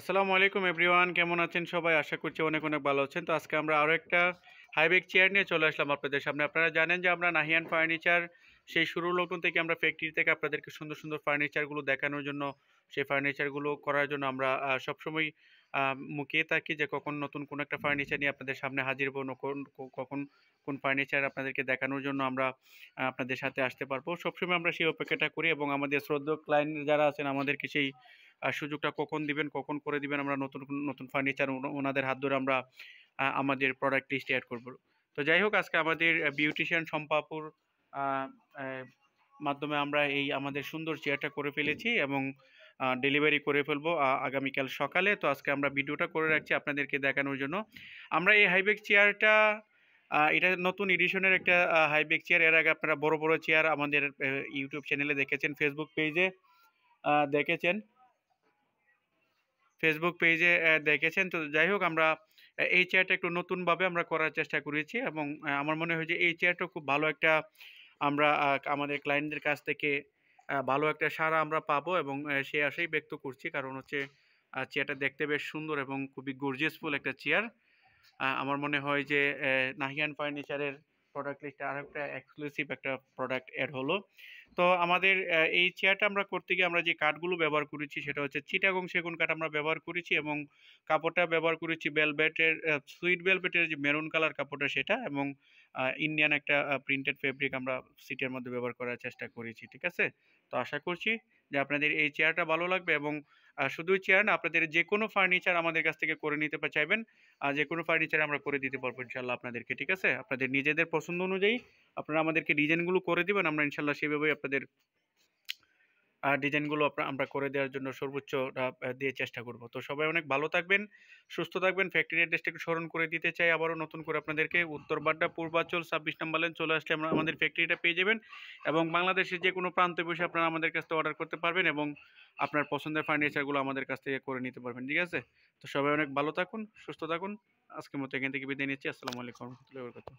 আসসালামু আলাইকুম এভরিওয়ান কেমন আছেন সবাই আশা করছি অনেক অনেক ভালো আছেন তো আজকে আমরা আরও একটা হাইবেক চেয়ার নিয়ে চলে আসলাম আপনাদের সামনে আপনারা জানেন যে আমরা নাহিয়ান ফার্নিচার সেই শুরু লগ্ন থেকে আমরা ফ্যাক্টরি থেকে আপনাদেরকে সুন্দর সুন্দর ফার্নিচারগুলো দেখানোর জন্য সেই ফার্নিচারগুলো করার জন্য আমরা সবসময় মুখিয়ে থাকি যে কখন নতুন কোন একটা ফার্নিচার নিয়ে আপনাদের সামনে হাজির হব কখন কোন ফার্নিচার আপনাদেরকে দেখানোর জন্য আমরা আপনাদের সাথে আসতে পারবো সবসময় আমরা সেই অপেক্ষাটা করি এবং আমাদের শ্রদ্ধ ক্লায়েন্ট যারা আছেন আমাদেরকে সেই সুযোগটা কখন দিবেন কখন করে দিবেন আমরা নতুন নতুন ফার্নিচার ওনাদের হাত ধরে আমরা আমাদের প্রোডাক্ট লিস্ট অ্যাড করব তো যাই হোক আজকে আমাদের বিউটিশিয়ান সম্পাপুর মাধ্যমে আমরা এই আমাদের সুন্দর চেয়ারটা করে ফেলেছি এবং ডেলিভারি করে ফেলবো আগামীকাল সকালে তো আজকে আমরা ভিডিওটা করে রাখছি আপনাদেরকে দেখানোর জন্য আমরা এই হাইবেক চেয়ারটা এটা নতুন এডিশনের একটা হাইবেক চেয়ার এর আগে আপনারা বড় বড় চেয়ার আমাদের ইউটিউব চ্যানেলে দেখেছেন ফেসবুক পেজে দেখেছেন ফেসবুক পেজে দেখেছেন তো যাই হোক আমরা এই চেয়ারটা একটু নতুনভাবে আমরা করার চেষ্টা করেছি এবং আমার মনে হয় যে এই চেয়ারটা খুব ভালো একটা আমরা আমাদের ক্লায়েন্টদের কাছ থেকে ভালো একটা সারা আমরা পাবো এবং সে আশাই ব্যক্ত করছি কারণ হচ্ছে চেয়ারটা দেখতে বেশ সুন্দর এবং খুবই গর্জিয়াসফুল একটা চেয়ার আমার মনে হয় যে নাহিয়ান ফার্নিচারের প্রোডাক্ট লিস্টে আর একটা এক্সক্লুসিভ একটা প্রোডাক্ট অ্যাড হলো তো আমাদের এই চেয়ারটা আমরা করতে গিয়ে আমরা যে কাঠগুলো ব্যবহার করেছি সেটা হচ্ছে চিটাগং সেগুন কাঠ আমরা ব্যবহার করেছি এবং কাপড়টা ব্যবহার করেছি বেলবেটের সুইট বেলবেটের যে মেরুন কালার কাপড়টা সেটা এবং ইন্ডিয়ান একটা প্রিন্টেড ফেব্রিক আমরা সিটের মধ্যে ব্যবহার করার চেষ্টা করেছি ঠিক আছে তো আশা করছি যে আপনাদের এই চেয়ারটা ভালো লাগবে এবং শুধু চেয়ার না আপনাদের যে কোনো ফার্নিচার আমাদের কাছ থেকে করে নিতে চাইবেন যে কোনো ফার্নিচার আমরা করে দিতে পারবো ইনশাল্লাহ আপনাদেরকে ঠিক আছে আপনাদের নিজেদের পছন্দ অনুযায়ী আপনারা আমাদেরকে ডিজাইনগুলো করে দিবেন আমরা ইনশাল্লাহ সেভাবেই আপনাদের ডিজাইনগুলো আমরা করে দেওয়ার জন্য সর্বোচ্চ দিয়ে চেষ্টা করব তো সবাই অনেক ভালো থাকবেন সুস্থ থাকবেন ফ্যাক্টরি অ্যাড্রেসটা একটু স্মরণ করে দিতে চাই আবারও নতুন করে আপনাদেরকে উত্তর বাড্ডা পূর্বাচল ছাব্বিশ নাম্বার লেন চলে আসলে আমরা আমাদের ফ্যাক্টরিটা পেয়ে যাবেন এবং বাংলাদেশের যে কোনো প্রান্তে বসে আপনারা আমাদের কাছ থেকে অর্ডার করতে পারবেন এবং আপনার পছন্দের ফার্নিচারগুলো আমাদের কাছ থেকে করে নিতে পারবেন ঠিক আছে তো সবাই অনেক ভালো থাকুন সুস্থ থাকুন আজকের মতো এখান থেকে বিদায় নিচ্ছি আসসালামু আলাইকুম রহমতুল্লাহ